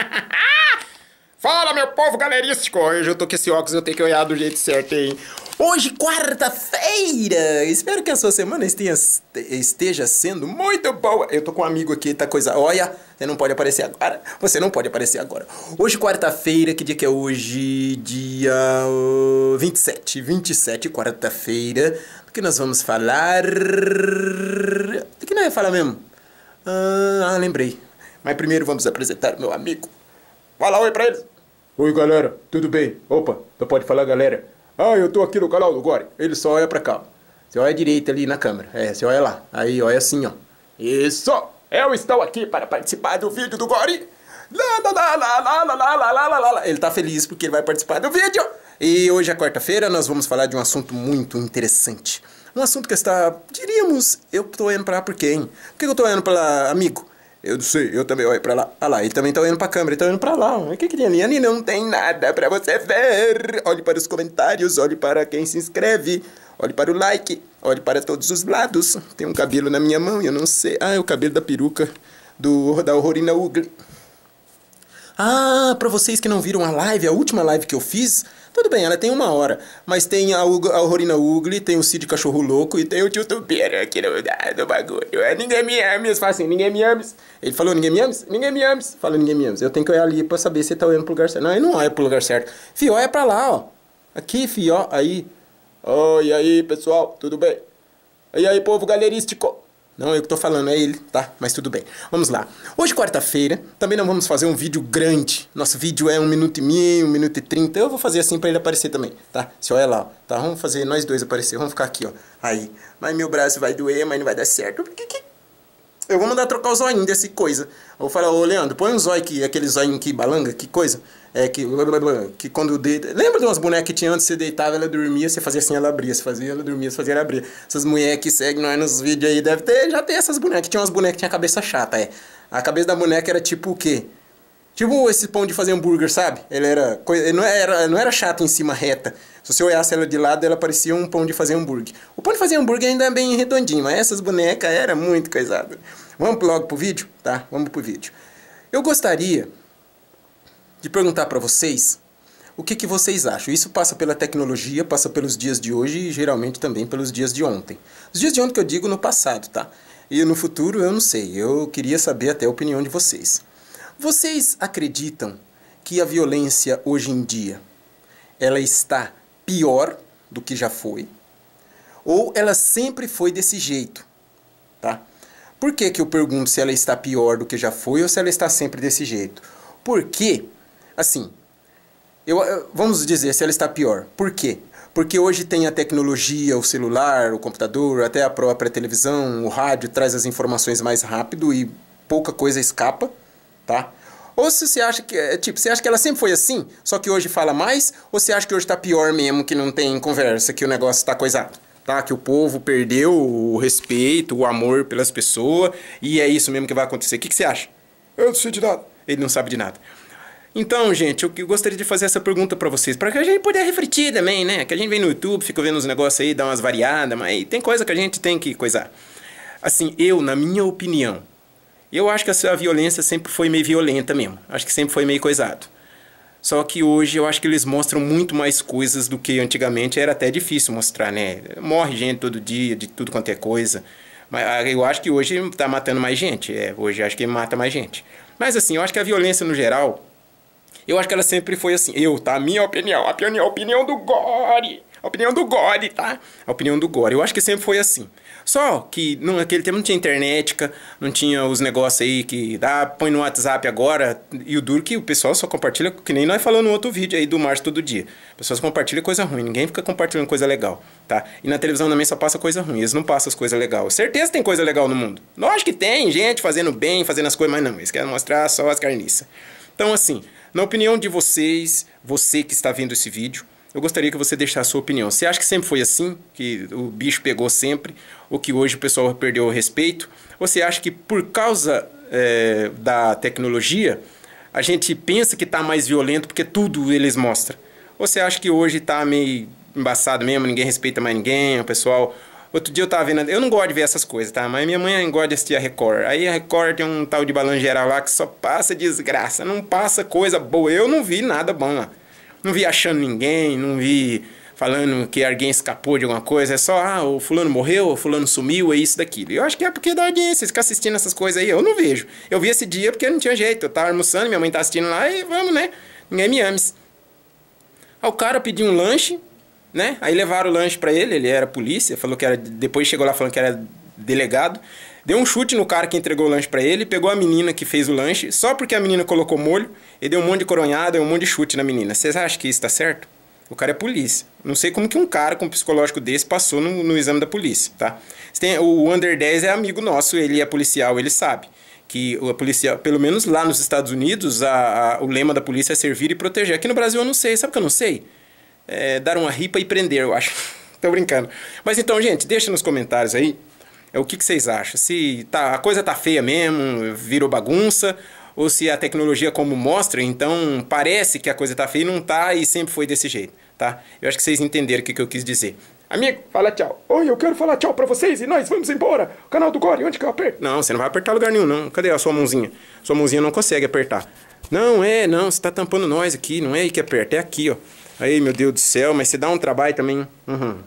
Fala, meu povo galerístico! Hoje eu tô com esse óculos, eu tenho que olhar do jeito certo, hein? Hoje, quarta-feira! Espero que a sua semana esteja, esteja sendo muito boa. Eu tô com um amigo aqui, tá coisa... Olha, você não pode aparecer agora. Você não pode aparecer agora. Hoje, quarta-feira, que dia que é hoje? Dia 27. 27, quarta-feira. O que nós vamos falar? O que nós vamos falar mesmo? Ah, lembrei. Mas primeiro vamos apresentar meu amigo. Fala oi pra eles. Oi, galera. Tudo bem? Opa, não pode falar, galera. Ah, eu tô aqui no canal do Gore. Ele só olha pra cá. Você olha direita ali na câmera. É, você olha lá. Aí, olha assim, ó. Isso! Eu estou aqui para participar do vídeo do Gore. Lá, lá, lá, lá, lá, lá, lá, lá, lá, lá. Ele tá feliz porque ele vai participar do vídeo. E hoje é quarta-feira, nós vamos falar de um assunto muito interessante. Um assunto que está, diríamos, eu tô indo pra lá por quem? Por que eu tô indo pra lá, amigo? Eu não sei, eu também, olho pra lá. Ah lá, ele também tá olhando pra câmera, ele tá olhando pra lá. O que que tem ali? Ali não tem nada pra você ver. Olhe para os comentários, olhe para quem se inscreve, olhe para o like, olhe para todos os lados. Tem um cabelo na minha mão e eu não sei. Ah, é o cabelo da peruca do, da Horrorina Ugly. Ah, para vocês que não viram a live, a última live que eu fiz, tudo bem, ela tem uma hora. Mas tem a, Ugo, a Horina Ugly, tem o Cid Cachorro Louco e tem o tio Tupeiro aqui no, no bagulho. É, ninguém me ames, fala assim, ninguém me ames. Ele falou, ninguém me ames? Ninguém me ames. Fala, ninguém me ames. Eu tenho que olhar ali pra saber se tá olhando pro lugar certo. Não, ele não olha pro lugar certo. Fio, olha pra lá, ó. Aqui, fio, ó, aí. Oi, oh, aí, pessoal, tudo bem? E aí, povo galerístico? Não é eu que estou falando, é ele, tá? Mas tudo bem. Vamos lá. Hoje, quarta-feira, também não vamos fazer um vídeo grande. Nosso vídeo é um minuto e meio, um minuto e trinta. Eu vou fazer assim para ele aparecer também, tá? Se olha lá, ó, tá? Vamos fazer nós dois aparecer. Vamos ficar aqui, ó. Aí. Mas meu braço vai doer, mas não vai dar certo. Eu vou mandar trocar o zoinho desse coisa. Eu vou falar, ô Leandro, põe um zóio aqui, aquele zóio que balanga, que coisa. É que. Que quando deita. Lembra de umas bonecas que tinha antes? Você deitava, ela dormia, você fazia assim, ela abria. Você fazia, ela dormia, você fazia, ela abria. Essas mulheres que seguem nós nos vídeos aí, deve ter. Já tem essas bonecas. Tinha umas bonecas que tinha cabeça chata, é. A cabeça da boneca era tipo o quê? Tipo esse pão de fazer hambúrguer, sabe? Ele era. Ele não, era não era chato em cima reta. Se você olhasse ela de lado, ela parecia um pão de fazer hambúrguer. O pão de fazer hambúrguer ainda é bem redondinho, mas essas bonecas era muito coisada. Vamos logo pro vídeo? Tá, vamos pro vídeo. Eu gostaria de perguntar para vocês o que, que vocês acham? Isso passa pela tecnologia, passa pelos dias de hoje e geralmente também pelos dias de ontem. Os dias de ontem que eu digo no passado, tá? E no futuro eu não sei. Eu queria saber até a opinião de vocês. Vocês acreditam que a violência hoje em dia ela está pior do que já foi, ou ela sempre foi desse jeito, tá? Por que, que eu pergunto se ela está pior do que já foi ou se ela está sempre desse jeito? Porque, assim, eu, vamos dizer se ela está pior. Por quê? Porque hoje tem a tecnologia, o celular, o computador, até a própria televisão, o rádio traz as informações mais rápido e pouca coisa escapa, tá? Ou se você acha que, é, tipo, você acha que ela sempre foi assim, só que hoje fala mais, ou você acha que hoje tá pior mesmo, que não tem conversa, que o negócio tá coisado? tá? Que o povo perdeu o respeito, o amor pelas pessoas, e é isso mesmo que vai acontecer. O que, que, você acha? Eu não sei de nada. Ele não sabe de nada. Então, gente, eu, eu gostaria de fazer essa pergunta para vocês, para que a gente pudesse refletir também, né? Que a gente vem no YouTube, fica vendo os negócios aí, dá umas variadas, mas tem coisa que a gente tem que coisar. Assim, eu, na minha opinião, eu acho que a violência sempre foi meio violenta mesmo. Acho que sempre foi meio coisado. Só que hoje eu acho que eles mostram muito mais coisas do que antigamente era até difícil mostrar, né? Morre gente todo dia, de tudo quanto é coisa. Mas ah, eu acho que hoje está matando mais gente. É, hoje acho que mata mais gente. Mas assim, eu acho que a violência no geral, eu acho que ela sempre foi assim. Eu, tá? Minha opinião, a opinião, a opinião do Gore. A opinião do Gore, tá? A opinião do Gore. Eu acho que sempre foi assim. Só que não, naquele tempo não tinha internet, não tinha os negócios aí que dá, põe no WhatsApp agora. E o duro que o pessoal só compartilha, que nem nós falamos no outro vídeo aí do Márcio todo dia. Pessoal só compartilha coisa ruim, ninguém fica compartilhando coisa legal, tá? E na televisão também só passa coisa ruim, eles não passam as coisas legais. Certeza tem coisa legal no mundo. Lógico que tem gente fazendo bem, fazendo as coisas, mas não, eles querem mostrar só as carniças. Então, assim, na opinião de vocês, você que está vendo esse vídeo, eu gostaria que você deixasse a sua opinião. Você acha que sempre foi assim? Que o bicho pegou sempre? Ou que hoje o pessoal perdeu o respeito? Ou você acha que por causa é, da tecnologia, a gente pensa que está mais violento porque tudo eles mostram? Ou você acha que hoje está meio embaçado mesmo, ninguém respeita mais ninguém, o pessoal... Outro dia eu tava vendo... Eu não gosto de ver essas coisas, tá? Mas minha mãe gosta de assistir a Record. Aí a Record tem um tal de balanço geral lá que só passa desgraça, não passa coisa boa. Eu não vi nada bom lá. Não vi achando ninguém, não vi falando que alguém escapou de alguma coisa, é só, ah, o fulano morreu, o fulano sumiu, é isso, daquilo. Eu acho que é porque da audiência, fica assistindo essas coisas aí, eu não vejo. Eu vi esse dia porque não tinha jeito, eu tava almoçando, minha mãe tá assistindo lá e vamos, né? Ninguém me ames. Aí o cara pediu um lanche, né? Aí levaram o lanche para ele, ele era polícia, falou que era, depois chegou lá falando que era delegado, deu um chute no cara que entregou o lanche para ele, pegou a menina que fez o lanche, só porque a menina colocou molho, ele deu um monte de coronhada, deu um monte de chute na menina. Vocês acham que isso tá certo? O cara é polícia. Não sei como que um cara com um psicológico desse passou no, no exame da polícia, tá? Tem, o Under 10 é amigo nosso, ele é policial, ele sabe que a polícia, pelo menos lá nos Estados Unidos, a, a, o lema da polícia é servir e proteger. Aqui no Brasil eu não sei, sabe o que eu não sei? É, dar uma ripa e prender, eu acho. Tô brincando. Mas então, gente, deixa nos comentários aí é, o que, que vocês acham? Se tá, a coisa tá feia mesmo, virou bagunça, ou se a tecnologia como mostra, então parece que a coisa tá feia e não tá e sempre foi desse jeito, tá? Eu acho que vocês entenderam o que, que eu quis dizer. Amigo, fala tchau. Oi, eu quero falar tchau pra vocês e nós vamos embora. O canal do Gore, onde que eu aperto? Não, você não vai apertar lugar nenhum, não. Cadê a sua mãozinha? Sua mãozinha não consegue apertar. Não, é, não, você tá tampando nós aqui, não é aí que aperta, é aqui, ó. Aí, meu Deus do céu, mas você dá um trabalho também. Uhum.